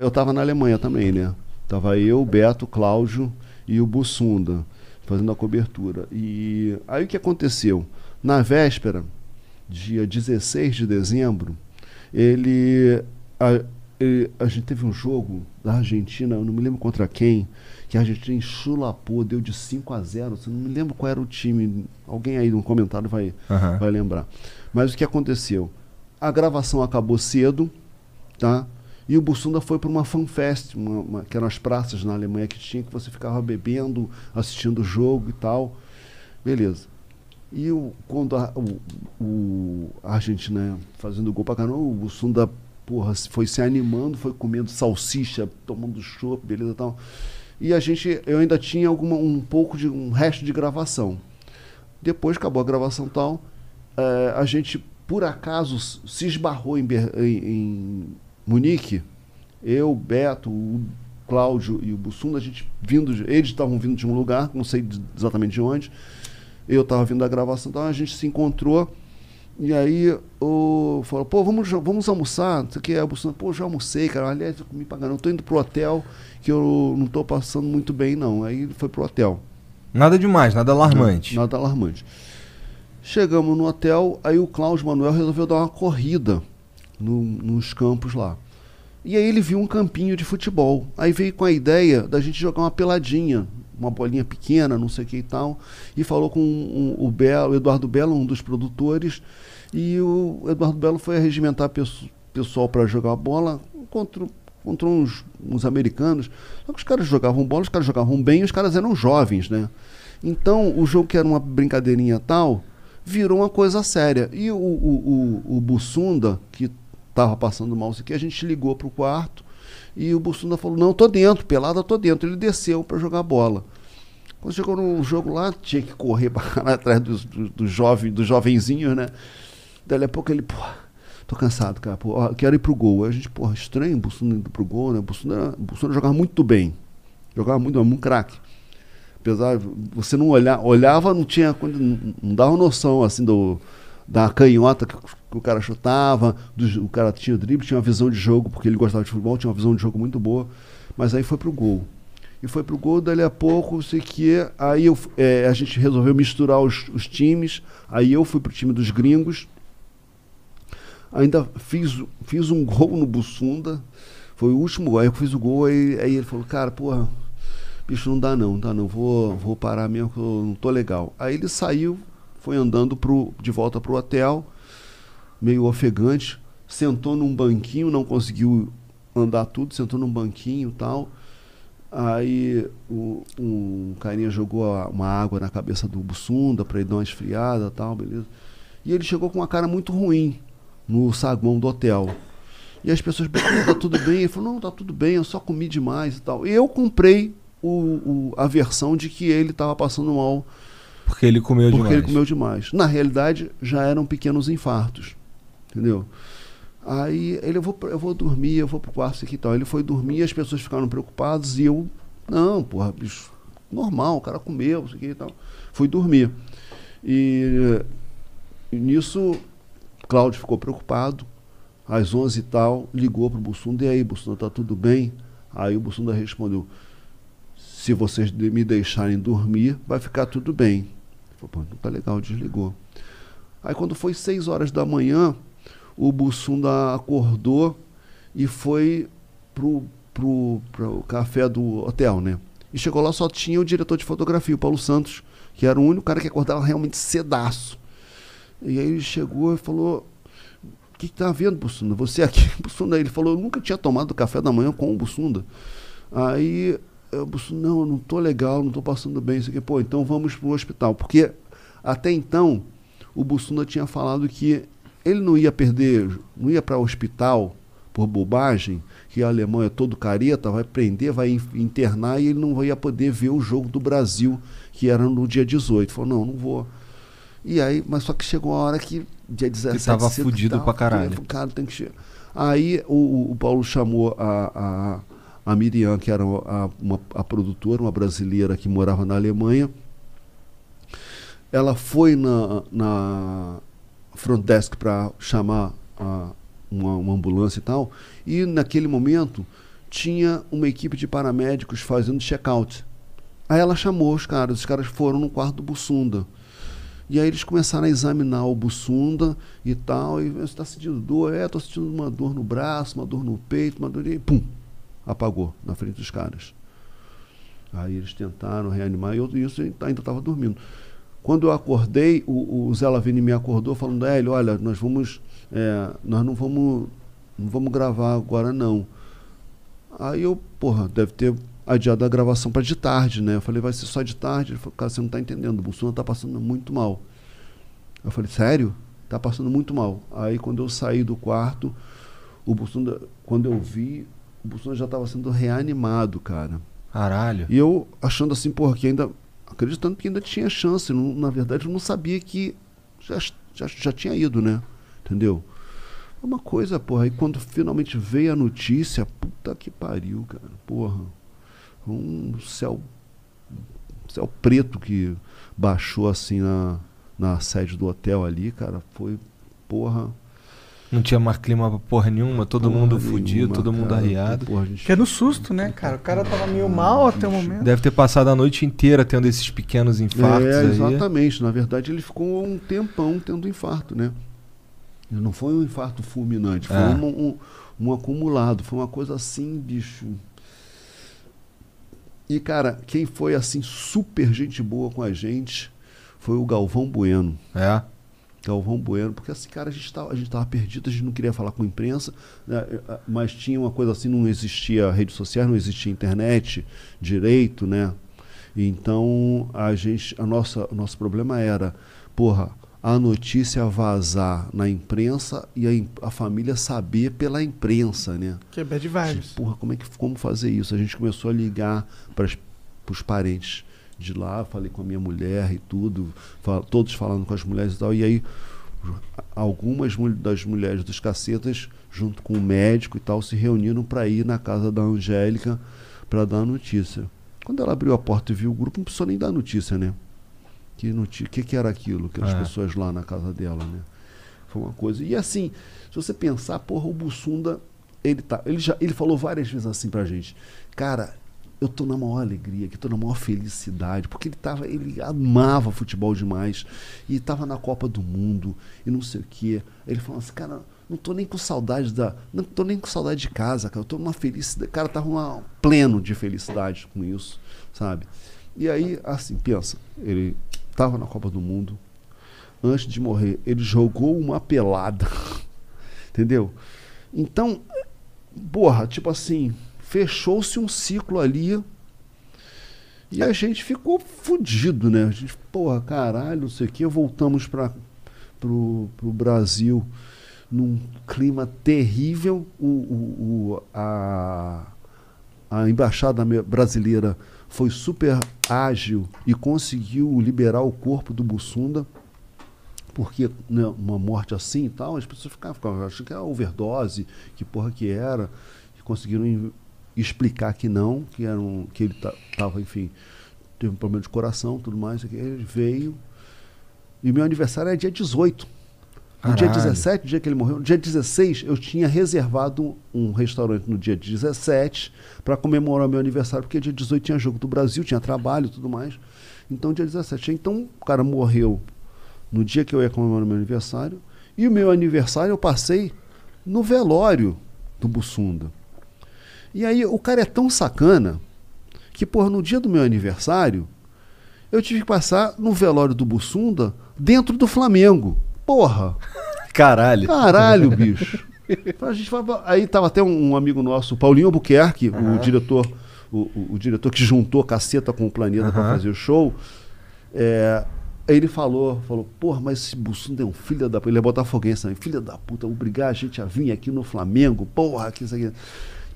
Eu estava na Alemanha também, né? Tava eu, Beto, Cláudio e o Bussunda fazendo a cobertura. E aí o que aconteceu? Na véspera, dia 16 de dezembro, ele a, ele, a gente teve um jogo da Argentina, eu não me lembro contra quem, que a Argentina enxulapou, deu de 5 a 0. Eu não me lembro qual era o time. Alguém aí no comentário vai, uhum. vai lembrar. Mas o que aconteceu? A gravação acabou cedo, tá? E o Bussunda foi para uma fanfest, uma, uma, que eram as praças na Alemanha que tinha, que você ficava bebendo, assistindo o jogo e tal. Beleza. E o, quando a, o, o, a Argentina fazendo gol para caramba, o Bussunda porra, foi se animando, foi comendo salsicha, tomando chopp, beleza e tal. E a gente, eu ainda tinha alguma, um pouco de um resto de gravação. Depois acabou a gravação tal, é, a gente por acaso se esbarrou em, em, em Munique, eu, Beto, o Cláudio e o Bussunda, a gente vindo, eles estavam vindo de um lugar, não sei de, exatamente de onde, eu estava vindo da gravação, então a gente se encontrou. E aí o, falou, pô, vamos, vamos almoçar, não sei o que, a Bussunda, pô, já almocei, cara, aliás, é me pagando, eu estou indo pro hotel, que eu não estou passando muito bem, não. Aí ele foi pro hotel. Nada demais, nada alarmante. Não, nada alarmante. Chegamos no hotel, aí o Cláudio Manuel resolveu dar uma corrida no, nos campos lá. E aí ele viu um campinho de futebol. Aí veio com a ideia da gente jogar uma peladinha, uma bolinha pequena, não sei o que e tal. E falou com um, um, o, Belo, o Eduardo Belo, um dos produtores. E o Eduardo Belo foi arregimentar pessoal para jogar bola contra, contra uns, uns americanos. Só que os caras jogavam bola, os caras jogavam bem, os caras eram jovens, né? Então o jogo que era uma brincadeirinha tal virou uma coisa séria. E o, o, o, o Bussunda, que estava passando mal, isso aqui, a gente ligou para o quarto e o Bussunda falou, não, tô dentro, pelada, tô dentro. Ele desceu para jogar bola. Quando chegou no jogo lá, tinha que correr para atrás dos, do, do jovem, dos jovenzinhos, né? Daí a pouco ele, pô, tô cansado, cara, pô, quero ir pro gol. Aí a gente, pô é estranho Bussunda indo pro gol, né? Bussunda, jogava muito bem. Jogava muito, muito um craque. Apesar, você não olhar, olhava, não tinha, não, não dava noção, assim, do da canhota que o cara chutava, do, o cara tinha drible, tinha uma visão de jogo, porque ele gostava de futebol, tinha uma visão de jogo muito boa, mas aí foi pro gol. E foi pro gol, dali a pouco, sei que. Aí eu, é, a gente resolveu misturar os, os, times, aí eu fui pro time dos gringos, ainda fiz, fiz um gol no Bussunda, foi o último gol, aí eu fiz o gol, aí, aí ele falou, cara, porra. Bicho, não dá não, não dá não, vou, vou parar mesmo, que eu não tô legal. Aí ele saiu, foi andando pro, de volta para o hotel, meio ofegante, sentou num banquinho, não conseguiu andar tudo, sentou num banquinho tal. Aí o, um carinha jogou uma água na cabeça do Bussunda para ele dar uma esfriada tal, beleza. E ele chegou com uma cara muito ruim no saguão do hotel. E as pessoas, tá tudo bem? Ele falou, não, tá tudo bem, eu só comi demais e tal. E eu comprei o, o, a versão de que ele estava passando mal porque ele comeu porque demais. Porque ele comeu demais. Na realidade, já eram pequenos infartos. Entendeu? Aí ele, eu vou, eu vou dormir, eu vou pro quarto aqui e tal. Ele foi dormir, as pessoas ficaram preocupadas e eu, não, porra, bicho, normal, o cara comeu, isso aqui e tal. Fui dormir. E, nisso, Cláudio ficou preocupado, às 11 e tal, ligou pro Bussunda, e aí, Bussunda, tá tudo bem? Aí o Bussunda respondeu, se vocês me deixarem dormir, vai ficar tudo bem. Falei, pô, não tá legal, desligou. Aí quando foi 6 horas da manhã, o Bussunda acordou e foi pro, pro, pro café do hotel, né? E chegou lá, só tinha o diretor de fotografia, o Paulo Santos, que era o único cara que acordava realmente cedaço. E aí ele chegou e falou: O que, que tá havendo, Bussunda? Você é aqui, Bussunda? Ele falou: Eu nunca tinha tomado café da manhã com o Bussunda. Aí eu, não, não estou legal, não estou passando bem, isso aqui, pô, então vamos para o hospital. Porque até então o Bussunda tinha falado que ele não ia perder, não ia para o hospital por bobagem, que a Alemanha é todo careta, vai prender, vai internar e ele não ia poder ver o jogo do Brasil, que era no dia 18. Falou, não, não vou. E aí, mas só que chegou a hora que dia 17 que tava pra caralho. Cara, tem que Aí o, o Paulo chamou a, a a Miriam, que era a, uma, a produtora, uma brasileira que morava na Alemanha, ela foi na, na front desk para chamar a, uma, uma ambulância e tal, e naquele momento tinha uma equipe de paramédicos fazendo check-out. Aí ela chamou os caras, os caras foram no quarto do Bussunda. E aí eles começaram a examinar o Bussunda e tal, e você está sentindo dor? É, estou sentindo uma dor no braço, uma dor no peito, uma dor... E pum, apagou na frente dos caras. Aí eles tentaram reanimar e eu, isso ainda estava dormindo. Quando eu acordei, o, o Zé Lavini me acordou falando, Hélio, olha, nós vamos. É, nós não vamos. Não vamos gravar agora, não. Aí eu, porra, deve ter adiado a gravação para de tarde, né? Eu falei, vai ser só de tarde. Ele falou, cara, você não está entendendo, o Bolsonaro está passando muito mal. Eu falei, sério? Está passando muito mal. Aí quando eu saí do quarto, o Bolsonaro, quando eu vi, o Bolsonaro já estava sendo reanimado, cara. Caralho. E eu achando assim, porra, que ainda. Acreditando que ainda tinha chance. Não, na verdade, eu não sabia que já, já, já tinha ido, né? Entendeu? É uma coisa, porra. E quando finalmente veio a notícia, puta que pariu, cara. Porra. Um céu. Céu preto que baixou assim na, na sede do hotel ali, cara. Foi, porra. Não tinha mais clima pra porra nenhuma, todo porra mundo nenhuma, fudido, todo mundo arriado. Porra, gente... Que é no susto, né, cara? O cara tava meio mal até o momento. Deve ter passado a noite inteira tendo esses pequenos infartos. É, exatamente. Aí. Na verdade, ele ficou um tempão tendo infarto, né? Não foi um infarto fulminante, foi é. um, um, um acumulado, foi uma coisa assim, bicho. E, cara, quem foi assim super gente boa com a gente foi o Galvão Bueno. É. Galvão é Bueno, porque esse assim, cara a gente estava a gente tava perdido, a gente não queria falar com a imprensa, né? Eh, eh, mas tinha uma coisa assim, não existia rede social não existia internet direito, né? Então a gente, a nossa, o nosso problema era, porra, a notícia vazar na imprensa e a, a família saber pela imprensa, né? Que é bad vibes. Tipo, porra, como é que como fazer isso? A gente começou a ligar para os parentes de lá, falei com a minha mulher e tudo, fal todos falando com as mulheres e tal. E aí, algumas das mulheres dos cacetas, junto com o médico e tal, se reuniram para ir na casa da Angélica para dar a notícia. Quando ela abriu a porta e viu o grupo, não precisou nem dar notícia, né? Que, noti que, que era aquilo, que as é. pessoas lá na casa dela, né? Foi uma coisa. E assim, se você pensar, porra, o Bussunda, ele tá. Ele, já, ele falou várias vezes assim pra gente. Cara, eu estou na maior alegria, que estou na maior felicidade, porque ele tava, ele amava futebol demais e estava na Copa do Mundo e não sei o quê. Ele falou assim, cara, não estou nem com saudade da, não tô nem com saudade de casa, cara, eu tô numa felicidade, cara, tava uma, pleno de felicidade com isso, sabe? E aí, assim, pensa, ele estava na Copa do Mundo, antes de morrer, ele jogou uma pelada. Entendeu? Então, porra, tipo assim, fechou-se um ciclo ali e é. a gente ficou fudido, né? A gente, porra, caralho, não sei o que, voltamos para o Brasil num clima terrível. O, o, o, a, a embaixada brasileira foi super ágil e conseguiu liberar o corpo do Bussunda, porque né, uma morte assim e tal, as pessoas ficavam, ficavam achando que era é overdose, que porra que era, e conseguiram explicar que não, que, era um, que ele estava, enfim, teve um problema de coração tudo mais. Ele veio. E meu aniversário é dia 18. No dia 17, dia que ele morreu, no dia 16, eu tinha reservado um restaurante no dia 17 para comemorar meu aniversário, porque dia 18 tinha jogo do Brasil, tinha trabalho e tudo mais. Então, dia 17. Então, o cara morreu no dia que eu ia comemorar meu aniversário. E o meu aniversário eu passei no velório do Bussunda. E aí o cara é tão sacana que, porra, no dia do meu aniversário, eu tive que passar no velório do Bussunda dentro do Flamengo. Porra! Caralho! Caralho, bicho! a gente aí tava até um, amigo nosso, Paulinho Albuquerque, o diretor, o, o, diretor que juntou caceta com o planeta para fazer o show. É, ele falou, falou, porra, mas esse Bussunda é um filho da puta. Ele é botafoguense também, filho da puta, obrigar a gente a vir aqui no Flamengo, porra, que isso aqui.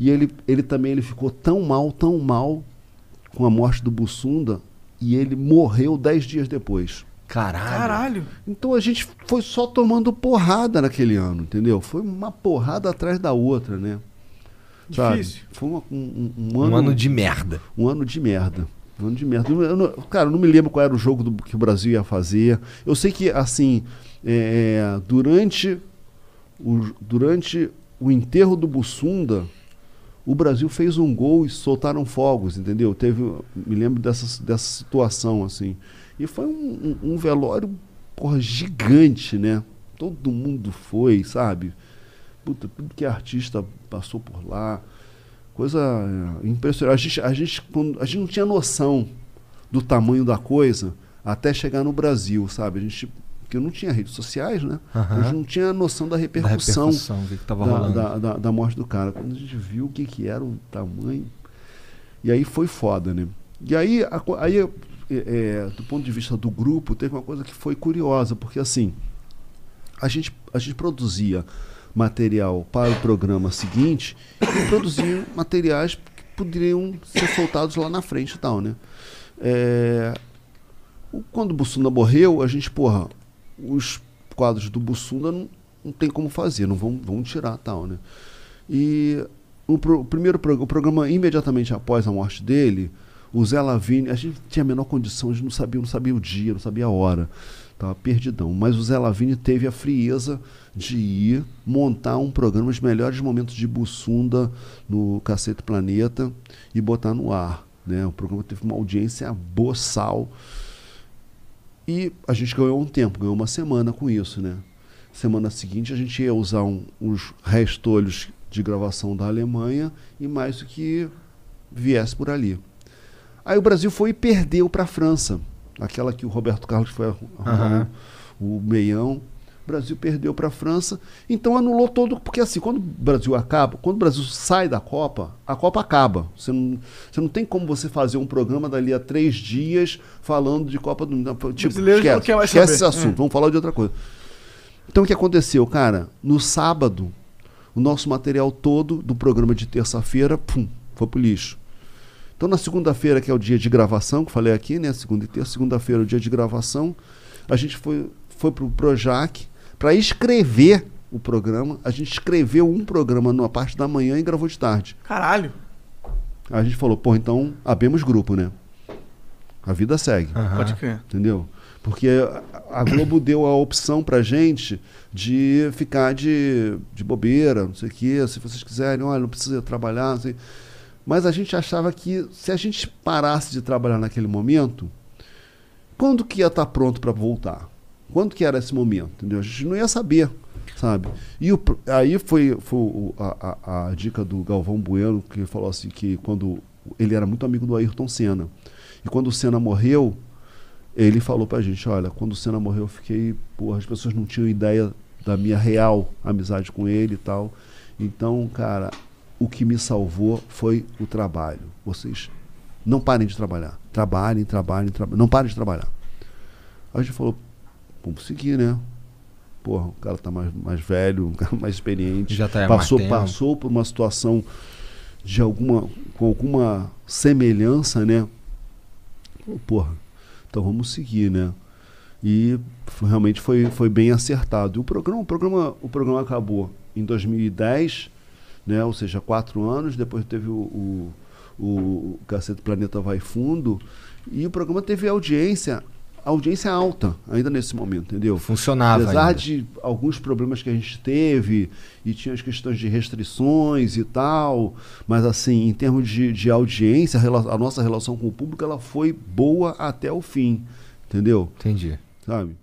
E ele, ele também ele ficou tão mal, tão mal com a morte do Bussunda e ele morreu dez dias depois. Caralho. Caralho. Então a gente foi só tomando porrada naquele ano, entendeu? Foi uma porrada atrás da outra, né? Difícil. Foi uma, um, um, ano, um ano de merda. Um ano de merda. Um ano de merda. Eu não, cara, eu não me lembro qual era o jogo do, que o Brasil ia fazer. Eu sei que, assim, é, é durante, o, durante o enterro do Bussunda o Brasil fez um gol e soltaram fogos, entendeu? Teve, me lembro dessa, dessa situação, assim. E foi um, um, um velório, porra, gigante, né? Todo mundo foi, sabe? Puta, tudo que é artista passou por lá. Coisa é, impressionante. A gente, a gente, quando, a gente não tinha noção do tamanho da coisa até chegar no Brasil, sabe? A gente porque eu não tinha redes sociais, né? Uhum. Eu não tinha noção da repercussão, da, repercussão, que tava da, Da, da, da, morte do cara. Quando a gente viu o que, que era o tamanho. E aí foi foda, né? E aí, a, aí é, é, do ponto de vista do grupo, teve uma coisa que foi curiosa, porque assim, a gente, a gente produzia material para o programa seguinte e produzia materiais que poderiam ser soltados lá na frente e tal, né? É, quando o Bussuna morreu, a gente, porra, os quadros do Bussunda não, não tem como fazer, não vão, vão tirar tal, né? E o, pro, o primeiro programa, o programa imediatamente após a morte dele, o Zé Lavigne, a gente tinha a menor condição, a gente não sabia, não sabia o dia, não sabia a hora, estava perdidão. Mas o Zé Lavigne teve a frieza de ir montar um programa, os melhores momentos de Bussunda no Cacete Planeta e botar no ar. Né? O programa teve uma audiência boçal. E a gente ganhou um tempo, ganhou uma semana com isso, né? Semana seguinte a gente ia usar um, uns restolhos de gravação da Alemanha e mais o que viesse por ali. Aí o Brasil foi e perdeu para a França, aquela que o Roberto Carlos foi arrumar uhum. o meião. Brasil perdeu para a França, então anulou todo, porque assim, quando o Brasil acaba, quando o Brasil sai da Copa, a Copa acaba. Você não, você não tem como você fazer um programa dali a três dias falando de Copa do Mundo. Tipo, esquece, esquece esse assunto, é. vamos falar de outra coisa. Então o que aconteceu, cara? No sábado, o nosso material todo do programa de terça-feira, pum, foi pro lixo. Então na segunda-feira, que é o dia de gravação, que falei aqui, né? Segunda e terça, segunda-feira é o dia de gravação. A gente foi, foi pro Projac, para escrever o programa. A gente escreveu um programa numa parte da manhã e gravou de tarde. Caralho! A gente falou, pô, então abemos grupo, né? A vida segue. Uhum. Pode crer. Entendeu? Porque a Globo deu a opção pra gente de ficar de, de bobeira, não sei o quê. Se vocês quiserem, olha, não precisa trabalhar. Mas a gente achava que se a gente parasse de trabalhar naquele momento, quando que ia estar tá pronto para voltar? Quanto que era esse momento? Entendeu? A gente não ia saber, sabe? E o, aí foi, foi a, a, a, dica do Galvão Bueno, que falou assim que quando ele era muito amigo do Ayrton Senna. E quando o Senna morreu, ele falou pra gente, olha, quando o Senna morreu eu fiquei, porra, as pessoas não tinham ideia da minha real amizade com ele e tal. Então, cara, o que me salvou foi o trabalho. Vocês não parem de trabalhar. Trabalhem, trabalhem, trabalhem. Não parem de trabalhar. A gente falou, vamos seguir, né? Porra, o cara tá mais, mais velho, um cara mais experiente. Já tá passou, passou por uma situação de alguma. com alguma semelhança, né? Porra, então vamos seguir, né? E realmente foi, foi bem acertado. E o programa, o programa, o programa acabou em 2010, né? ou seja, quatro anos, depois teve o, o, o, o Cacete Planeta Vai Fundo. E o programa teve audiência a audiência é alta ainda nesse momento, entendeu? Funcionava. Apesar ainda. de alguns problemas que a gente teve e tinha as questões de restrições e tal, mas assim, em termos de, de audiência, a nossa relação com o público ela foi boa até o fim, entendeu? Entendi. Sabe?